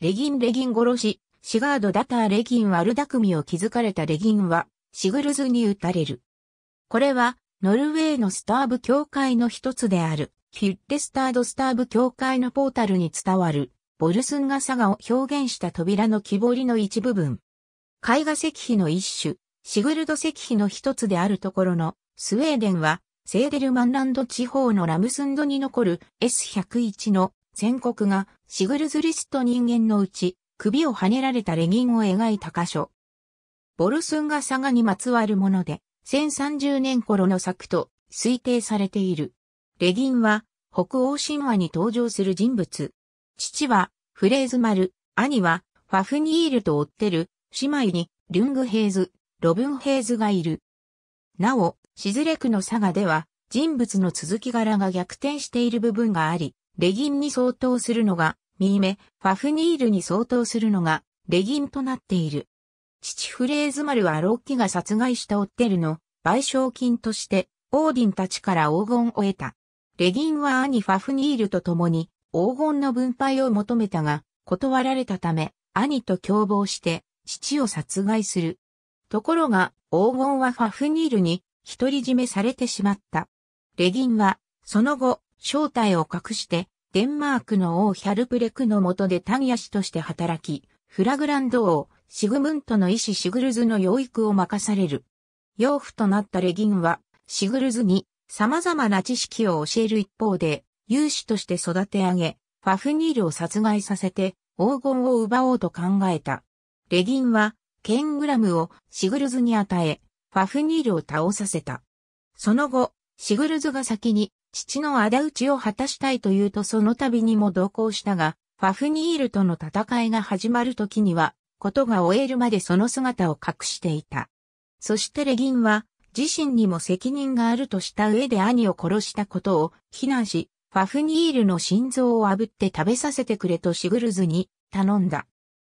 レギンレギン殺し、シガードダターレギンワルダクミを築かれたレギンは、シグルズに撃たれる。これは、ノルウェーのスターブ教会の一つである、ヒュッテスタードスターブ教会のポータルに伝わる、ボルスンガサガを表現した扉の木彫りの一部分。絵画石碑の一種、シグルド石碑の一つであるところの、スウェーデンは、セーデルマンランド地方のラムスンドに残る S101 の宣告がシグルズリスト人間のうち首をはねられたレギンを描いた箇所。ボルスンガサガにまつわるもので、1030年頃の作と推定されている。レギンは北欧神話に登場する人物。父はフレーズマル、兄はファフニールと追ってる姉妹にリュングヘイズ、ロブンヘイズがいる。なお、シズレクのサガでは人物の続き柄が逆転している部分があり、レギンに相当するのが、ミーメ、ファフニールに相当するのが、レギンとなっている。父フレーズマルはロッキが殺害したオッテルの賠償金として、オーディンたちから黄金を得た。レギンは兄ファフニールと共に黄金の分配を求めたが、断られたため、兄と共謀して、父を殺害する。ところが、黄金はファフニールに独り占めされてしまった。レギンは、その後、正体を隠して、デンマークの王ヒャルプレクの下で単野氏として働き、フラグランド王、シグムントの医師シグルズの養育を任される。養父となったレギンは、シグルズに様々な知識を教える一方で、勇士として育て上げ、ファフニールを殺害させて、黄金を奪おうと考えた。レギンは、ケングラムをシグルズに与え、ファフニールを倒させた。その後、シグルズが先に父の仇討ちを果たしたいというとその度にも同行したが、ファフニールとの戦いが始まる時には、ことが終えるまでその姿を隠していた。そしてレギンは、自身にも責任があるとした上で兄を殺したことを非難し、ファフニールの心臓を炙って食べさせてくれとシグルズに頼んだ。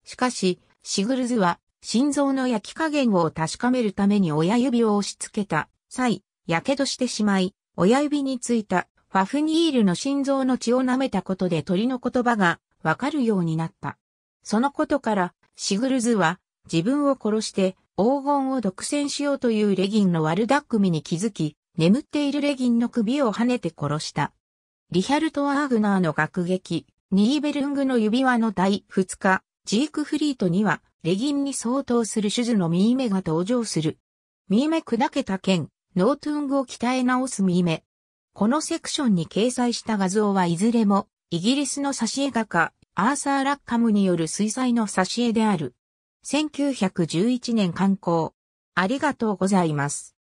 しかし、シグルズは心臓の焼き加減を確かめるために親指を押し付けた際、火傷してしまい、親指についたファフニールの心臓の血を舐めたことで鳥の言葉がわかるようになった。そのことから、シグルズは自分を殺して黄金を独占しようというレギンの悪だっ組に気づき、眠っているレギンの首を跳ねて殺した。リヒャルト・アーグナーの学劇、ニーベルングの指輪の第2日、ジークフリートには、レギンに相当する種々のミーメが登場する。ミーメ砕けた剣、ノートゥングを鍛え直す見目。このセクションに掲載した画像はいずれも、イギリスの挿絵画家、アーサー・ラッカムによる水彩の挿絵である。1911年刊行。ありがとうございます。